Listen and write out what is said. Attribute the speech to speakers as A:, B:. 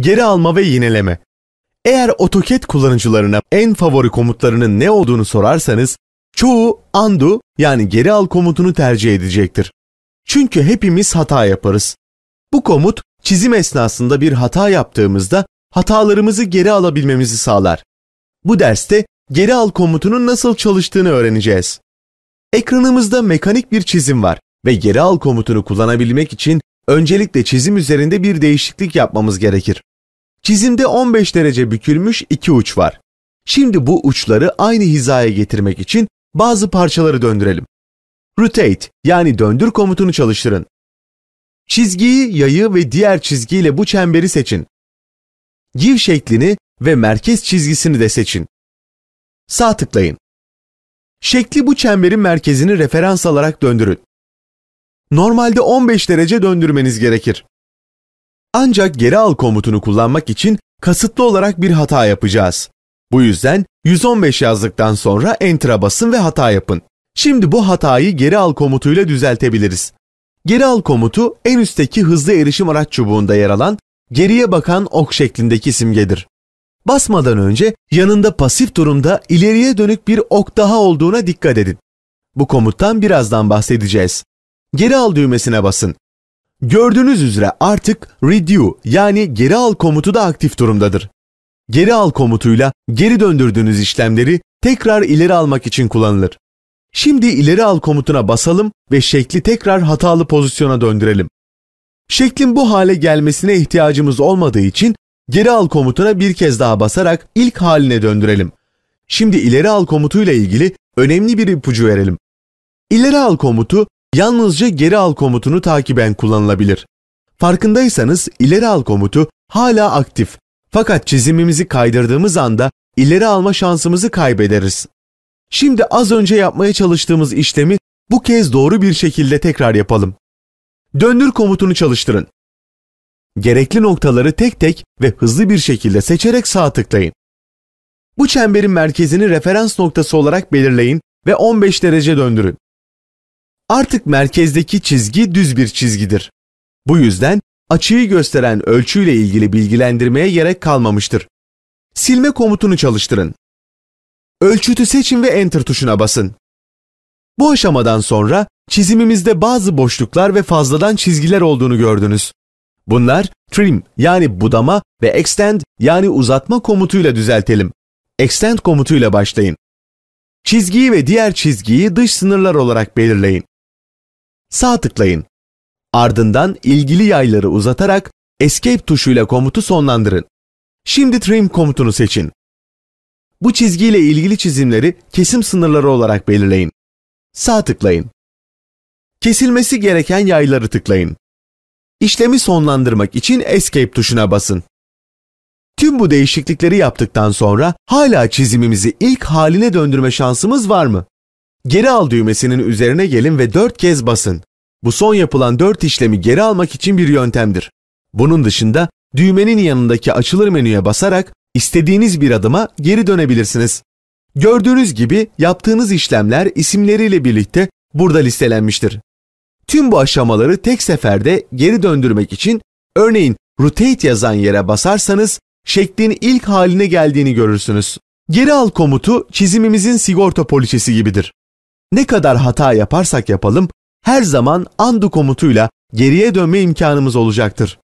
A: Geri alma ve yineleme. Eğer AutoCAD kullanıcılarına en favori komutlarının ne olduğunu sorarsanız çoğu undo yani geri al komutunu tercih edecektir. Çünkü hepimiz hata yaparız. Bu komut çizim esnasında bir hata yaptığımızda hatalarımızı geri alabilmemizi sağlar. Bu derste geri al komutunun nasıl çalıştığını öğreneceğiz. Ekranımızda mekanik bir çizim var ve geri al komutunu kullanabilmek için Öncelikle çizim üzerinde bir değişiklik yapmamız gerekir. Çizimde 15 derece bükülmüş iki uç var. Şimdi bu uçları aynı hizaya getirmek için bazı parçaları döndürelim. Rotate yani döndür komutunu çalıştırın. Çizgiyi, yayı ve diğer çizgiyle bu çemberi seçin. Give şeklini ve merkez çizgisini de seçin. Sağ tıklayın. Şekli bu çemberin merkezini referans alarak döndürün normalde 15 derece döndürmeniz gerekir. Ancak geri al komutunu kullanmak için kasıtlı olarak bir hata yapacağız. Bu yüzden 115 yazdıktan sonra Enter'a basın ve hata yapın. Şimdi bu hatayı geri al komutuyla düzeltebiliriz. Geri al komutu en üstteki hızlı erişim araç çubuğunda yer alan geriye bakan ok şeklindeki simgedir. Basmadan önce yanında pasif durumda ileriye dönük bir ok daha olduğuna dikkat edin. Bu komuttan birazdan bahsedeceğiz geri al düğmesine basın. Gördüğünüz üzere artık redo yani geri al komutu da aktif durumdadır. Geri al komutuyla geri döndürdüğünüz işlemleri tekrar ileri almak için kullanılır. Şimdi ileri al komutuna basalım ve şekli tekrar hatalı pozisyona döndürelim. Şeklin bu hale gelmesine ihtiyacımız olmadığı için geri al komutuna bir kez daha basarak ilk haline döndürelim. Şimdi ileri al komutuyla ilgili önemli bir ipucu verelim. İleri al komutu yalnızca geri al komutunu takiben kullanılabilir. Farkındaysanız ileri al komutu hala aktif fakat çizimimizi kaydırdığımız anda ileri alma şansımızı kaybederiz. Şimdi az önce yapmaya çalıştığımız işlemi bu kez doğru bir şekilde tekrar yapalım. Döndür komutunu çalıştırın. Gerekli noktaları tek tek ve hızlı bir şekilde seçerek sağ tıklayın. Bu çemberin merkezini referans noktası olarak belirleyin ve 15 derece döndürün. Artık merkezdeki çizgi düz bir çizgidir. Bu yüzden açıyı gösteren ölçüyle ilgili bilgilendirmeye gerek kalmamıştır. Silme komutunu çalıştırın. Ölçütü seçin ve Enter tuşuna basın. Bu aşamadan sonra çizimimizde bazı boşluklar ve fazladan çizgiler olduğunu gördünüz. Bunlar trim yani budama ve extend yani uzatma komutuyla düzeltelim. Extend komutuyla başlayın. Çizgiyi ve diğer çizgiyi dış sınırlar olarak belirleyin sağ tıklayın. Ardından ilgili yayları uzatarak Escape tuşuyla komutu sonlandırın. Şimdi Trim komutunu seçin. Bu çizgiyle ilgili çizimleri kesim sınırları olarak belirleyin. Sağ tıklayın. Kesilmesi gereken yayları tıklayın. İşlemi sonlandırmak için Escape tuşuna basın. Tüm bu değişiklikleri yaptıktan sonra hala çizimimizi ilk haline döndürme şansımız var mı? Geri al düğmesinin üzerine gelin ve 4 kez basın. Bu son yapılan 4 işlemi geri almak için bir yöntemdir. Bunun dışında düğmenin yanındaki açılır menüye basarak istediğiniz bir adıma geri dönebilirsiniz. Gördüğünüz gibi yaptığınız işlemler isimleriyle birlikte burada listelenmiştir. Tüm bu aşamaları tek seferde geri döndürmek için örneğin rotate yazan yere basarsanız şeklin ilk haline geldiğini görürsünüz. Geri al komutu çizimimizin sigorta poliçesi gibidir. Ne kadar hata yaparsak yapalım her zaman andu komutuyla geriye dönme imkanımız olacaktır.